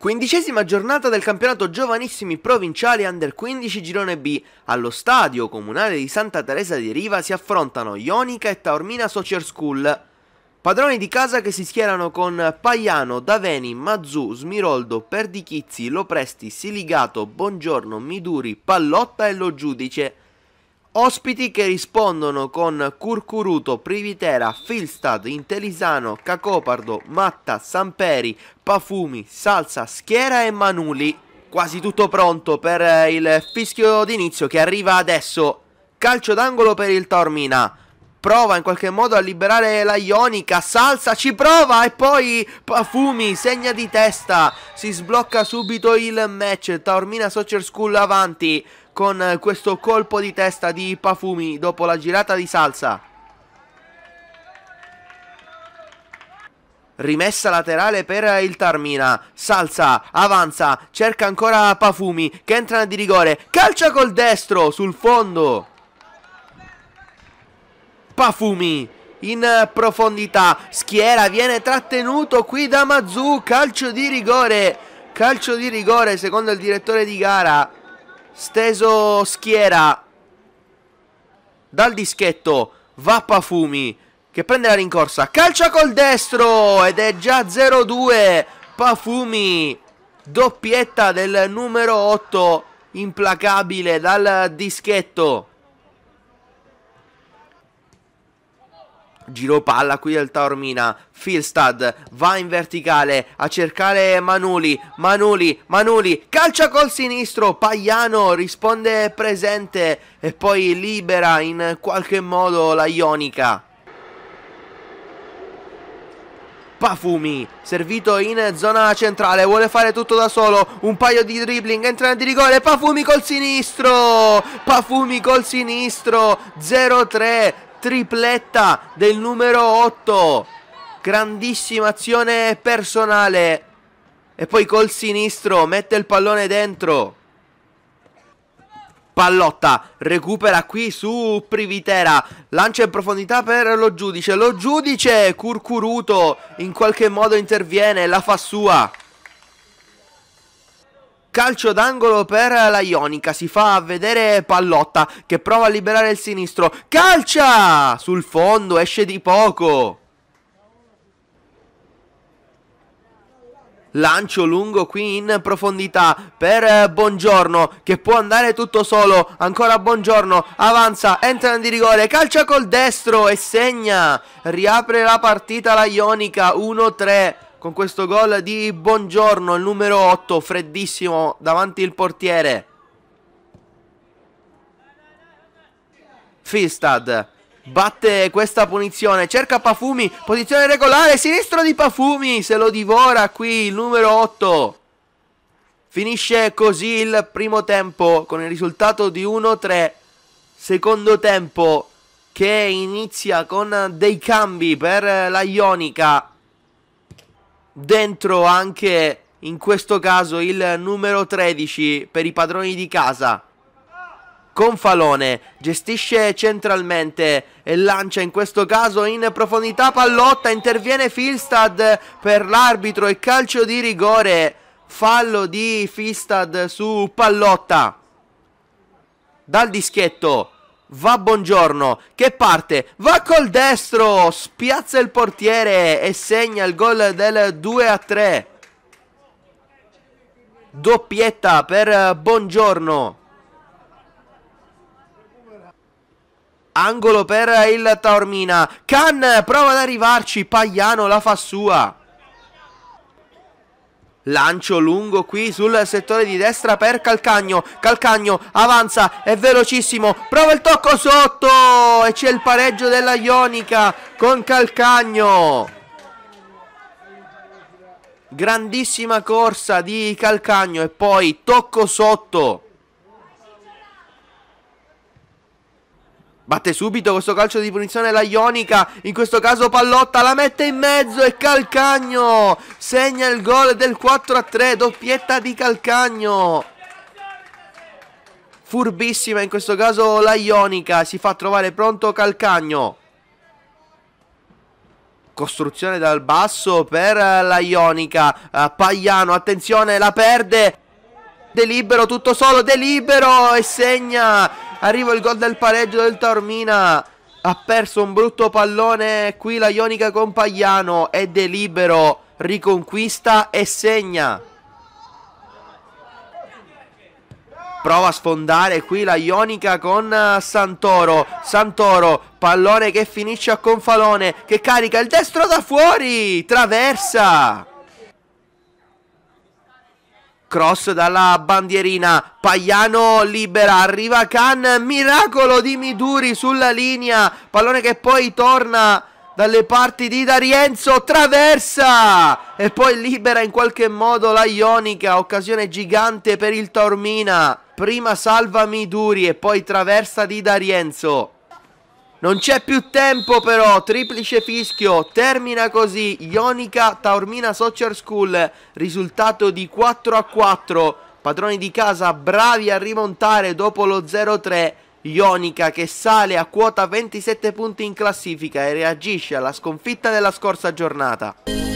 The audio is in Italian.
Quindicesima giornata del campionato giovanissimi provinciali under 15 girone B. Allo stadio comunale di Santa Teresa di Riva si affrontano Ionica e Taormina Social School. Padroni di casa che si schierano con Paiano, Daveni, Mazzù, Smiroldo, Perdichizzi, Lopresti, Siligato, Buongiorno, Miduri, Pallotta e Lo Giudice. Ospiti che rispondono con Curcuruto, Privitera, Filstad, Intelisano, Cacopardo, Matta, Samperi, Pafumi, Salsa, Schiera e Manuli. Quasi tutto pronto per eh, il fischio d'inizio che arriva adesso. Calcio d'angolo per il Tormina prova in qualche modo a liberare la Ionica, Salsa ci prova e poi Pafumi segna di testa, si sblocca subito il match, Taormina Soccer School avanti, con eh, questo colpo di testa di Pafumi dopo la girata di Salsa. Rimessa laterale per il Tarmina. Salsa, avanza, cerca ancora Pafumi che entra di rigore. Calcia col destro sul fondo. Pafumi in profondità. Schiera viene trattenuto qui da Mazzu. Calcio di rigore. Calcio di rigore secondo il direttore di gara. Steso schiera dal dischetto va Pafumi che prende la rincorsa, calcia col destro ed è già 0-2 Pafumi, doppietta del numero 8 implacabile dal dischetto. giro palla qui del Taormina, Filstad va in verticale a cercare Manuli, Manuli, Manuli, calcia col sinistro, Pagliano risponde presente e poi libera in qualche modo la Ionica. Pafumi, servito in zona centrale, vuole fare tutto da solo, un paio di dribbling, entra di rigore, Pafumi col sinistro, Pafumi col sinistro, 0-3, tripletta del numero 8. Grandissima azione personale. E poi col sinistro mette il pallone dentro. Pallotta recupera qui su Privitera, lancia in profondità per lo giudice, lo giudice curcuruto in qualche modo interviene, la fa sua. Calcio d'angolo per la Ionica, si fa vedere Pallotta che prova a liberare il sinistro, calcia! Sul fondo, esce di poco. Lancio lungo qui in profondità per Buongiorno che può andare tutto solo, ancora Buongiorno, avanza, entra di rigore, calcia col destro e segna, riapre la partita la Ionica 1-3 con questo gol di Buongiorno, il numero 8, freddissimo davanti il portiere. Filstad batte questa punizione, cerca Pafumi, posizione regolare, sinistro di Pafumi, se lo divora qui il numero 8. Finisce così il primo tempo con il risultato di 1-3. Secondo tempo che inizia con dei cambi per la Ionica dentro anche in questo caso il numero 13 per i padroni di casa. Confalone gestisce centralmente e lancia in questo caso in profondità pallotta, interviene Filstad per l'arbitro e calcio di rigore, fallo di Filstad su pallotta. Dal dischetto va Buongiorno che parte, va col destro, spiazza il portiere e segna il gol del 2 a 3. Doppietta per eh, Buongiorno. Angolo per il Taormina. Can prova ad arrivarci, Pagliano la fa sua. Lancio lungo qui sul settore di destra per Calcagno. Calcagno avanza, è velocissimo. Prova il tocco sotto e c'è il pareggio della Ionica con Calcagno. Grandissima corsa di Calcagno e poi tocco sotto. Batte subito questo calcio di punizione la Ionica, in questo caso Pallotta la mette in mezzo e Calcagno segna il gol del 4 a 3, doppietta di Calcagno. Furbissima in questo caso la Ionica, si fa trovare pronto Calcagno. Costruzione dal basso per la Ionica, uh, Pagliano, attenzione la perde. Delibero tutto solo, Delibero e segna Arriva il gol del pareggio del Taormina. Ha perso un brutto pallone qui la Ionica con Pagliano. Ed è libero. Riconquista e segna. Prova a sfondare qui la Ionica con eh, Santoro. Santoro, pallone che finisce a Confalone che carica il destro da fuori. Traversa. Cross dalla bandierina, Pagliano libera, arriva Khan, miracolo di Miduri sulla linea, pallone che poi torna dalle parti di D'Arienzo, traversa e poi libera in qualche modo la Ionica, occasione gigante per il Taormina, prima salva Miduri e poi traversa di D'Arienzo. Non c'è più tempo però, triplice fischio, termina così Ionica Taormina Social School, risultato di 4 a 4, padroni di casa bravi a rimontare dopo lo 0-3, Ionica che sale a quota 27 punti in classifica e reagisce alla sconfitta della scorsa giornata.